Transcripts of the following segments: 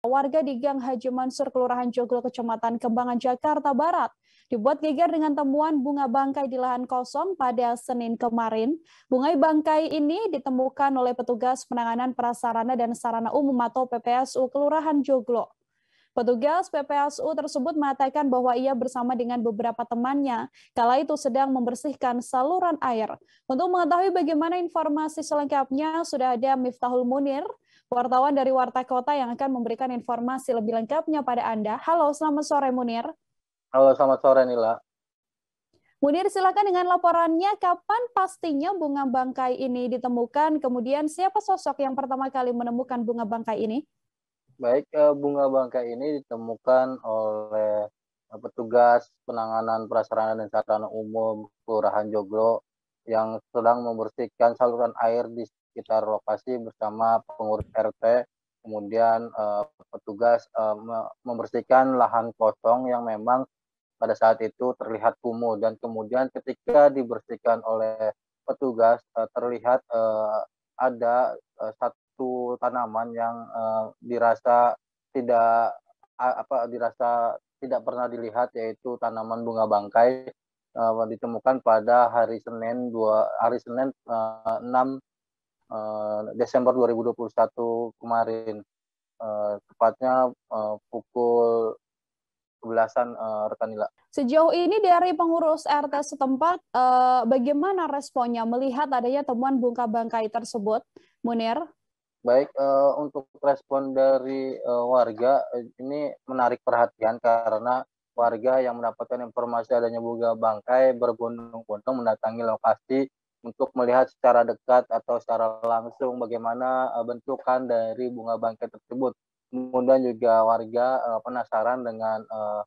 Warga di Gang Haji Mansur, Kelurahan Joglo, Kecamatan Kembangan, Jakarta Barat, dibuat geger dengan temuan bunga bangkai di lahan kosong pada Senin kemarin. Bunga bangkai ini ditemukan oleh petugas penanganan prasarana dan sarana umum atau PPSU Kelurahan Joglo. Petugas PPSU tersebut mengatakan bahwa ia bersama dengan beberapa temannya kala itu sedang membersihkan saluran air. Untuk mengetahui bagaimana informasi selengkapnya, sudah ada Miftahul Munir, wartawan dari Warta Kota yang akan memberikan informasi lebih lengkapnya pada Anda. Halo, selamat sore Munir. Halo, selamat sore Nila. Munir, silakan dengan laporannya. Kapan pastinya bunga bangkai ini ditemukan? Kemudian siapa sosok yang pertama kali menemukan bunga bangkai ini? Baik, eh, bunga bangkai ini ditemukan oleh eh, petugas penanganan prasarana dan sarana umum Kelurahan Joglo yang sedang membersihkan saluran air di sekitar lokasi bersama pengurus RT, kemudian uh, petugas uh, membersihkan lahan kosong yang memang pada saat itu terlihat kumuh dan kemudian ketika dibersihkan oleh petugas uh, terlihat uh, ada uh, satu tanaman yang uh, dirasa tidak apa dirasa tidak pernah dilihat yaitu tanaman bunga bangkai uh, ditemukan pada hari Senin dua hari Senin uh, 6 uh, Desember 2021 kemarin uh, tepatnya uh, pukul belasan uh, rekan nila. Sejauh ini dari pengurus RT setempat, uh, bagaimana responnya melihat adanya temuan bungka bangkai tersebut, Munir? Baik, uh, untuk respon dari uh, warga ini menarik perhatian karena warga yang mendapatkan informasi adanya buga bangkai berbondong-bondong mendatangi lokasi untuk melihat secara dekat atau secara langsung bagaimana eh, bentukan dari bunga bangkai tersebut. Kemudian juga warga eh, penasaran dengan eh,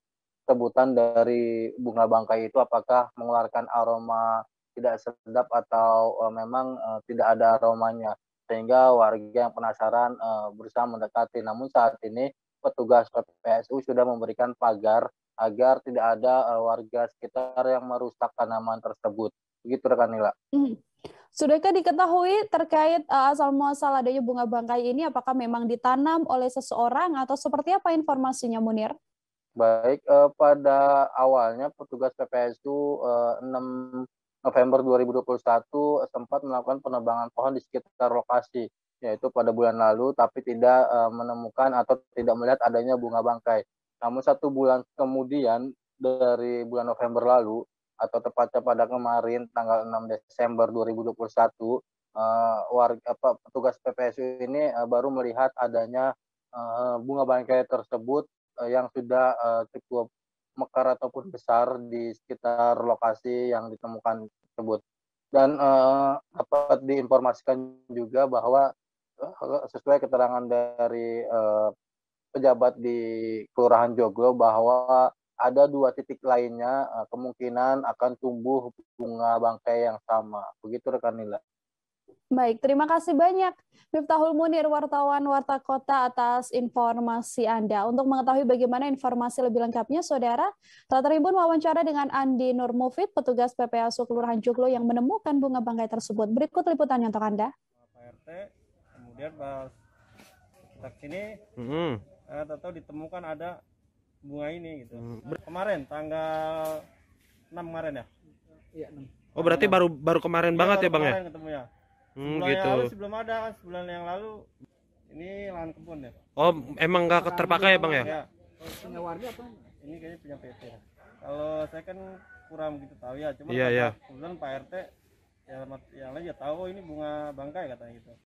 sebutan dari bunga bangkai itu apakah mengeluarkan aroma tidak sedap atau memang tidak ada aromanya sehingga warga yang penasaran berusaha mendekati. Namun saat ini petugas PPSU sudah memberikan pagar agar tidak ada uh, warga sekitar yang merusak tanaman tersebut. Begitu rekan Nila. Hmm. Sudahkah diketahui terkait uh, eh, asal muasal adanya bunga bangkai ini apakah memang ditanam oleh seseorang atau seperti apa informasinya Munir? Baik, eh, pada awalnya petugas PPSU eh, 6 November 2021 sempat melakukan penebangan pohon di sekitar lokasi, yaitu pada bulan lalu, tapi tidak eh, menemukan atau tidak melihat adanya bunga bangkai. Namun satu bulan kemudian dari bulan November lalu atau tepatnya pada kemarin tanggal 6 Desember 2021 uh, warga apa petugas PPSU ini uh, baru melihat adanya uh, bunga bangkai tersebut uh, yang sudah uh, cukup mekar ataupun besar di sekitar lokasi yang ditemukan tersebut. Dan uh, dapat diinformasikan juga bahwa sesuai keterangan dari uh, pejabat di Kelurahan Joglo bahwa ada dua titik lainnya eh, kemungkinan akan tumbuh bunga bangkai yang sama. Begitu rekan Nila. Baik, terima kasih banyak Miftahul Munir, wartawan Warta Kota atas informasi Anda. Untuk mengetahui bagaimana informasi lebih lengkapnya, Saudara, telah terimbun wawancara dengan Andi Nurmufid, petugas PPSU Kelurahan Joglo yang menemukan bunga bangkai tersebut. Berikut liputannya untuk Anda. Pak RT, kemudian pas kita sini, mm -hmm atau ditemukan ada bunga ini gitu hmm. kemarin tanggal 6 kemarin ya iya 6 oh berarti 6. baru baru kemarin ya, banget baru ya bang ya ketemu ya hmm, sebulan gitu. yang lalu sebelum ada kan sebulan yang lalu ini lahan kebun ya oh emang nggak terpakai ya bang ya, ya. punya warga apa ini kayaknya punya PT ya. kalau saya kan kurang gitu tahu ya cuma yeah, yeah. kebetulan Pak RT ya yang lain ya tahu oh, ini bunga bangkai katanya gitu